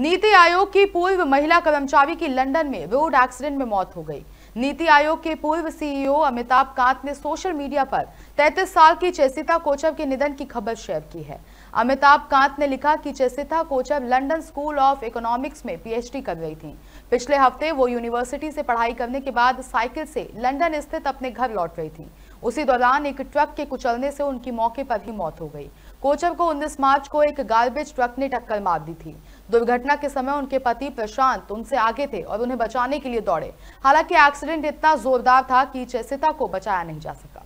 नीति आयोग की पूर्व महिला कर्मचारी की लंदन में रोड एक्सीडेंट में मौत हो गई नीति आयोग के पूर्व सीईओ अमिताभ कांत ने सोशल मीडिया पर 33 साल की चेसिता कोचब के निधन की खबर शेयर की है अमिताभ कांत ने लिखा कि चेसिता कोचब लंदन स्कूल ऑफ इकोनॉमिक्स में पीएचडी कर रही थी पिछले हफ्ते वो यूनिवर्सिटी से पढ़ाई करने के बाद साइकिल से लंदन स्थित अपने घर लौट रही थी उसी दौरान एक ट्रक के कुचलने से उनकी मौके पर ही मौत हो गई कोचर को 19 मार्च को एक गार्बेज ट्रक ने टक्कर मार दी थी दुर्घटना के समय उनके पति प्रशांत उनसे आगे थे और उन्हें बचाने के लिए दौड़े हालांकि एक्सीडेंट इतना जोरदार था कि चेसिता को बचाया नहीं जा सका